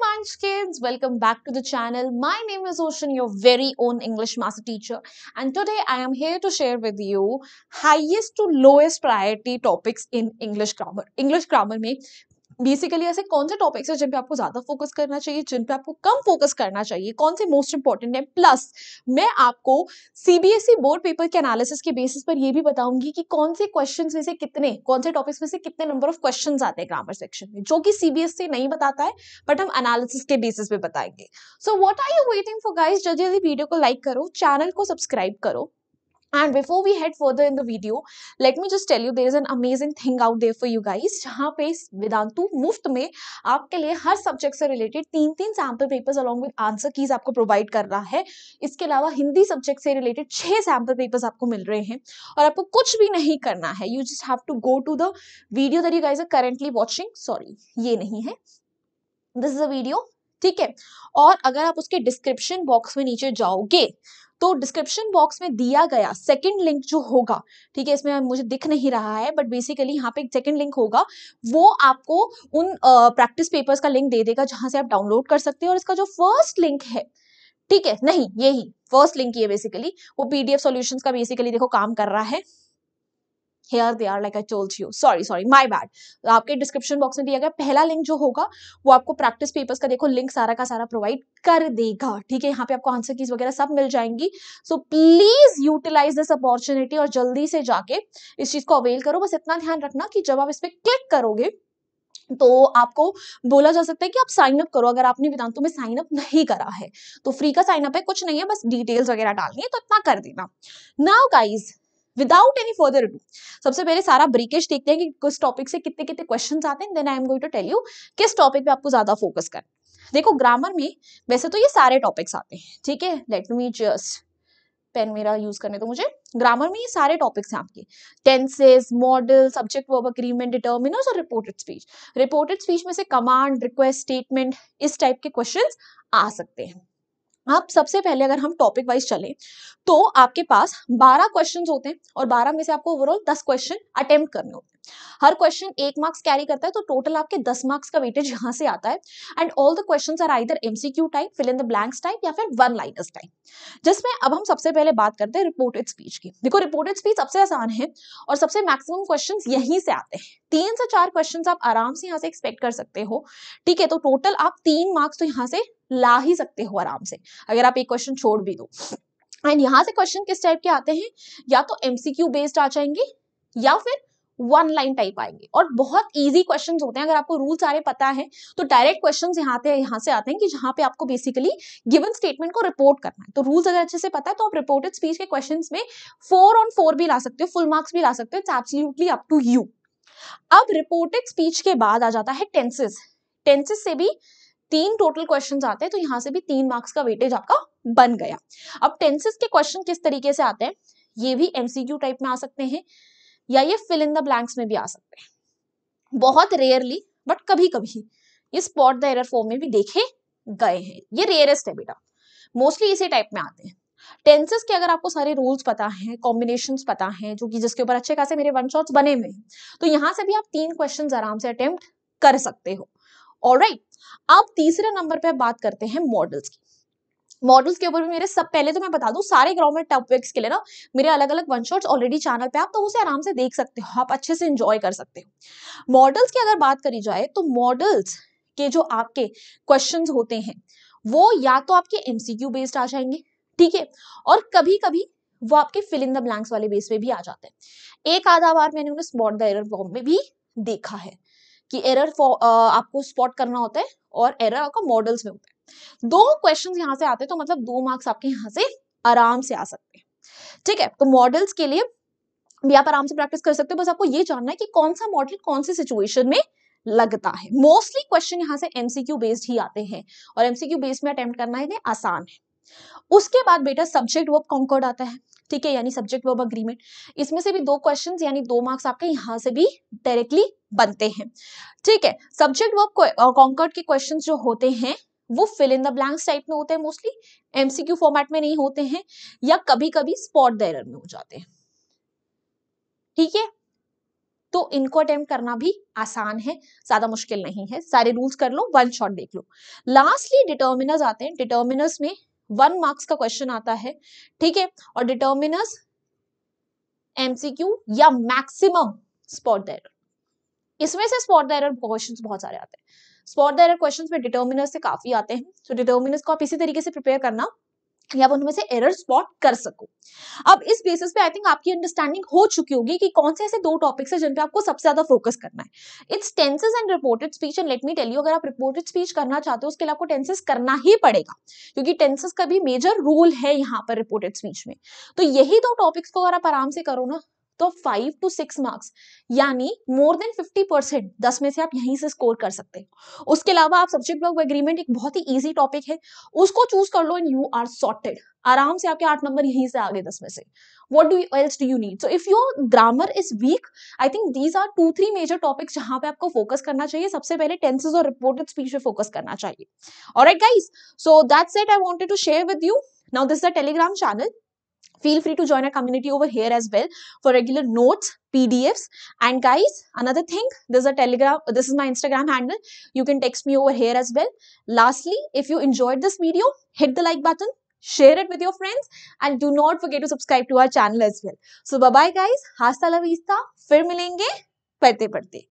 minds kids welcome back to the channel my name is Ocean your very own English master teacher and today I am here to share with you highest to lowest priority topics in English grammar English grammar में basically ऐसे कौन से topics हैं जिन पे आपको ज़्यादा focus करना चाहिए जिन पे आपको कम फोकस करना चाहिए कौन से मोस्ट इंपॉर्टेंट है प्लस मैं आपको सीबीएसई बोर्ड पेपर के एनालिसिस के बेसिस पर यह भी बताऊंगी कि कौन से क्वेश्चन में से कितने कौन से टॉपिक्स में से कितने नंबर ऑफ क्वेश्चन आते हैं ग्रामर सेक्शन में जो कि e सीबीएसई नहीं बताता है बट हम एनालिसिस के बेसिस पे बताएंगे so what are you waiting for guys जल्दी जल्दी वीडियो को लाइक करो चैनल को सब्सक्राइब करो and before we head further in the video let me just tell you there is an amazing thing out there for you guys जहाँ पे इस वेदांतु मुफ्त में आपके लिए हर सब्जेक्ट से रिलेटेड तीन तीन sample papers along with answer keys आपको प्रोवाइड कर रहा है इसके अलावा हिंदी सब्जेक्ट से रिलेटेड छह सैम्पल पेपर्स आपको मिल रहे हैं और आपको कुछ भी नहीं करना है you just have to go to the video there you guys are currently watching sorry ये नहीं है दिस इज अ वीडियो ठीक है और अगर आप उसके डिस्क्रिप्शन बॉक्स में नीचे जाओगे तो डिस्क्रिप्शन बॉक्स में दिया गया सेकेंड लिंक जो होगा ठीक है इसमें मुझे दिख नहीं रहा है बट बेसिकली यहाँ पे एक सेकेंड लिंक होगा वो आपको उन प्रैक्टिस uh, पेपर्स का लिंक दे देगा जहां से आप डाउनलोड कर सकते हैं और इसका जो फर्स्ट लिंक है ठीक है नहीं यही फर्स्ट लिंक ही है बेसिकली वो पीडीएफ सॉल्यूशंस का बेसिकली देखो काम कर रहा है here they are like I told you sorry sorry my bad आपके डिस्क्रिप्शन बॉक्स में दिया गया पहला लिंक जो होगा वो आपको प्रैक्टिस पेपर्स का देखो लिंक सारा का सारा प्रोवाइड कर देगा ठीक है यहाँ पे आपको आंसर कीज वगैरह सब मिल जाएंगी so please utilize this opportunity और जल्दी से जाके इस चीज को अवेल करो बस इतना ध्यान रखना कि जब आप इस पर क्लिक करोगे तो आपको बोला जा सकता है कि आप साइन अप करो अगर आपने वेदांतो में साइन अप नहीं करा है तो फ्री का साइन अप है कुछ नहीं है बस डिटेल्स वगैरह डालनी है तो इतना कर देना now guys without any further do सबसे पहले सारा ब्रेकेज देखते हैं कि किस टॉपिक से कितने कितने क्वेश्चन आते हैं then I am going to tell you किस टॉपिक पे आपको ज्यादा फोकस करना देखो ग्रामर में वैसे तो ये सारे टॉपिक्स आते हैं ठीक है लेट मी जस्ट पेन मेरा यूज करने तो मुझे ग्रामर में ये सारे टॉपिक्स हैं आपके tenses modal subject verb agreement determiners और रिपोर्टेड स्पीच रिपोर्टेड स्पीच में से कमांड रिक्वेस्ट स्टेटमेंट इस टाइप के क्वेश्चंस आ सकते हैं आप सबसे पहले अगर हम टॉपिक वाइज चले तो आपके पास 12 क्वेश्चंस होते हैं और 12 में से आपको ओवरऑल 10 क्वेश्चन अटेम्प्ट करने होते हैं हर क्वेश्चन एक मार्क्स कैरी करता है तो टोटल आपके 10 मार्क्स का वेटेज यहाँ से आता है and all the questions are either MCQ type fill in the blanks type या फिर वन लाइनर्स टाइप जिसमें अब हम सबसे पहले बात करते हैं रिपोर्टेड स्पीच की देखो रिपोर्टेड स्पीच सबसे आसान है और सबसे मैक्सिमम क्वेश्चन यहीं से आते हैं तीन से चार क्वेश्चन आप आराम से यहाँ से एक्सपेक्ट कर सकते हो ठीक है तो टोटल आप तीन मार्क्स तो यहाँ से ला ही सकते हो आराम से अगर आप एक क्वेश्चन छोड़ भी दो एंड यहाँ से क्वेश्चन किस टाइप के आते हैं या तो एमसीक्यू बेस्ड आ जाएंगे या फिर वन लाइन टाइप आएंगे और बहुत इजी क्वेश्चंस होते हैं अगर आपको रूल सारे पता है तो डायरेक्ट क्वेश्चंस यहाँ से यहाँ से आते हैं कि जहाँ पे आपको बेसिकली गिवन स्टेटमेंट को रिपोर्ट करना है तो रूल्स अगर अच्छे से पता है तो आप रिपोर्टेड स्पीच के क्वेश्चन में फोर ऑन फोर भी ला सकते हो फुल मार्क्स भी ला सकते हो it's absolutely up to you अब रिपोर्टेड स्पीच के बाद आ जाता है टेंसेस टेंसेस से भी तीन टोटल क्वेश्चन आते हैं तो यहाँ से भी तीन मार्क्स का वेटेज आपका बन गया अब टेंसेस के क्वेश्चन किस तरीके से आते हैं ये भी एमसीक्यू टाइप में आ सकते हैं या ये फिल इन द ब्लैंक्स में भी आ सकते हैं बहुत रेयरली बट कभी कभी ये स्पॉट द एरर फॉर्म में भी देखे गए हैं ये रेयरेस्ट है बेटा मोस्टली इसी टाइप में आते हैं टेंसेस के अगर आपको सारे रूल्स पता हैं कॉम्बिनेशन पता हैं जो कि जिसके ऊपर अच्छे खासे मेरे वन शॉट्स बने हुए हैं तो यहां से भी आप तीन क्वेश्चन आराम से अटेम्प्ट कर सकते हो और राइट अब तीसरे नंबर पे बात करते हैं मॉडल्स की मॉडल्स के ऊपर भी मेरे सब पहले तो मैं बता दूं सारे गवर्नमेंट टॉपिक्स के लिए ना मेरे अलग अलग वन शॉट्स ऑलरेडी चैनल पे आप तो उसे आराम से देख सकते हो आप अच्छे से इंजॉय कर सकते हो मॉडल्स की अगर बात करी जाए तो मॉडल्स के जो आपके क्वेश्चंस होते हैं वो या तो आपके एमसीक्यू बेस्ड आ जाएंगे ठीक है और कभी कभी वो आपके फिल इन द ब्लैंक्स वाले बेस पे भी आ जाते हैं एक आधा बार मैंने उन्हें स्पॉट द एरर फॉर्म में भी देखा है कि एरर आपको स्पॉट करना होता है और एरर आपका मॉडल्स में होता है दो क्वेश्चंस यहाँ से आते हैं तो मतलब दो मार्क्स आपके यहाँ से आराम से आ सकते हैं ठीक है तो मॉडल्स के लिए भी आप आराम से प्रैक्टिस कर सकते हो बस आपको ये जानना है कि कौन सा मॉडल कौन सी सिचुएशन में लगता है मोस्टली क्वेश्चन यहाँ से एमसीक्यू बेस्ड ही आते हैं और एमसीक्यू बेस्ड में अटेम्प्ट करना इन्हें आसान है उसके बाद बेटा सब्जेक्ट वर्ब कॉन्कर्ड आता है ठीक है यानी सब्जेक्ट वर्ब अग्रीमेंट इसमें से भी दो क्वेश्चंस यानी दो मार्क्स आपके यहाँ से भी डायरेक्टली बनते हैं ठीक है सब्जेक्ट वर्ब कॉन्कर्ड के क्वेश्चन जो होते हैं वो fill in the blanks type में होते हैं मोस्टली एमसीक्यू फॉर्मेट में नहीं होते हैं या कभी कभी स्पॉट दर में हो जाते हैं ठीक है तो इनको अटेम्प्ट करना भी आसान है ज्यादा मुश्किल नहीं है सारे रूल्स कर लो वन शॉट देख लो लास्टली डिटर्मिनर्स आते हैं डिटर्मिनर्स में वन मार्क्स का क्वेश्चन आता है ठीक है और डिटर्मिनस एमसीक्यू या मैक्सिमम स्पॉट एरर इसमें से स्पॉट एरर क्वेश्चन बहुत सारे आते हैं स्पॉट द एरर क्वेश्चन में डिटर्मिनस से काफी आते हैं तो so, डिटर्मिनस को आप इसी तरीके से प्रिपेयर करना या आप उनमें से एरर स्पॉट कर सको अब इस बेसिस पे आई थिंक आपकी अंडरस्टैंडिंग हो चुकी होगी कि कौन से ऐसे दो टॉपिक्स हैं जिन पे आपको सबसे ज्यादा फोकस करना है it's tenses and reported speech and let me tell you अगर आप रिपोर्टेड स्पीच करना चाहते हो उसके लिए आपको टेंसेस करना ही पड़ेगा क्योंकि टेंसेस का भी मेजर रोल है यहाँ पर रिपोर्टेड स्पीच में तो यही दो टॉपिक्स को अगर आप आराम से करो ना तो फाइव टू सिक्स मार्क्स यानी मोर देन फिफ्टी परसेंट दस में से आप यहीं से स्कोर कर सकते हैं उसके अलावा आप सब्जेक्ट ब्लॉक एग्रीमेंट एक बहुत ही ईजी टॉपिक है उसको चूज कर लो एंड यू आर सॉर्टेड आराम से आपके आठ नंबर यहीं से आगे दस में से what do else do you need so if your grammar is weak I think these are two three major topics जहां पे आपको फोकस करना चाहिए सबसे पहले टेंसेज और रिपोर्टेड स्पीच पे फोकस करना चाहिए और right guys so that's it I wanted to share with you now this the Telegram channel feel free to join our community over here as well for regular notes pdfs and guys another thing there's a telegram this is my instagram handle you can text me over here as well lastly if you enjoyed this video hit the like button share it with your friends and do not forget to subscribe to our channel as well so bye bye guys hasta la vista fir milenge padte padte